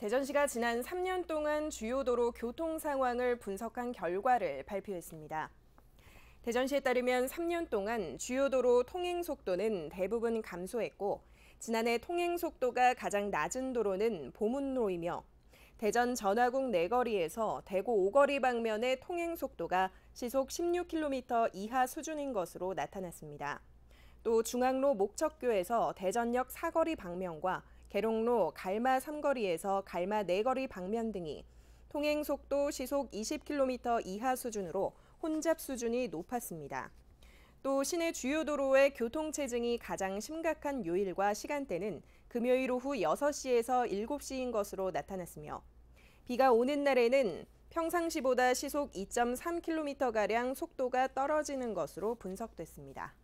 대전시가 지난 3년 동안 주요 도로 교통 상황을 분석한 결과를 발표했습니다. 대전시에 따르면 3년 동안 주요 도로 통행 속도는 대부분 감소했고 지난해 통행 속도가 가장 낮은 도로는 보문로이며 대전 전화국 내거리에서 대구 오거리 방면의 통행 속도가 시속 16km 이하 수준인 것으로 나타났습니다. 또 중앙로 목척교에서 대전역 사거리 방면과 계룡로 갈마 3거리에서 갈마 4거리 방면 등이 통행 속도 시속 20km 이하 수준으로 혼잡 수준이 높았습니다. 또 시내 주요 도로의 교통체증이 가장 심각한 요일과 시간대는 금요일 오후 6시에서 7시인 것으로 나타났으며 비가 오는 날에는 평상시보다 시속 2.3km가량 속도가 떨어지는 것으로 분석됐습니다.